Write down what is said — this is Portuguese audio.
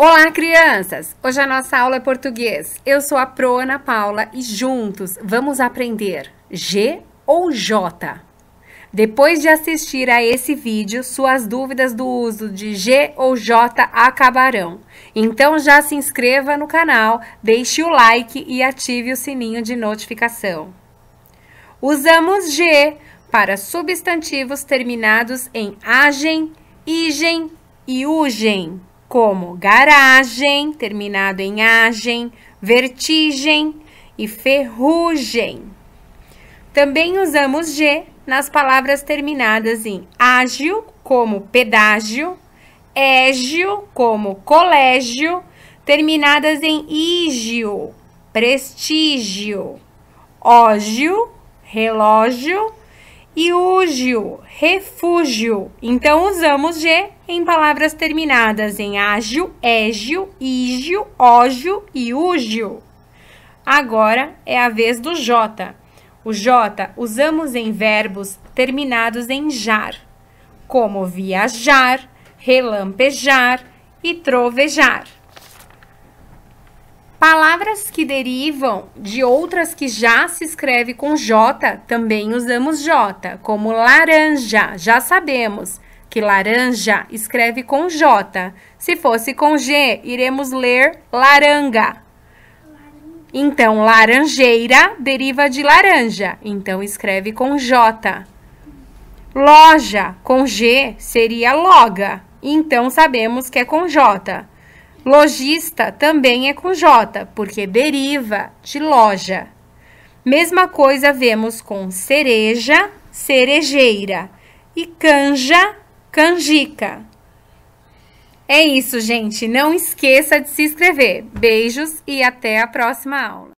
Olá, crianças! Hoje a nossa aula é português. Eu sou a Pro Ana Paula e juntos vamos aprender G ou J. Depois de assistir a esse vídeo, suas dúvidas do uso de G ou J acabarão. Então já se inscreva no canal, deixe o like e ative o sininho de notificação. Usamos G para substantivos terminados em agem, igem e ugem como garagem, terminado em agem, vertigem e ferrugem. Também usamos G nas palavras terminadas em ágil, como pedágio, égio, como colégio, terminadas em ígio, prestígio, ógio, relógio e úgio, refúgio. Então usamos G em palavras terminadas em ágio, égio, ígio, ógio e úgio. Agora é a vez do J. O J usamos em verbos terminados em jar, como viajar, relampejar e trovejar. Palavras que derivam de outras que já se escreve com J, também usamos J, como laranja. Já sabemos que laranja escreve com J. Se fosse com G, iremos ler laranga. Então, laranjeira deriva de laranja, então escreve com J. Loja com G seria loga, então sabemos que é com J. Lojista também é com J, porque deriva de loja. Mesma coisa vemos com cereja, cerejeira e canja, canjica. É isso, gente. Não esqueça de se inscrever. Beijos e até a próxima aula.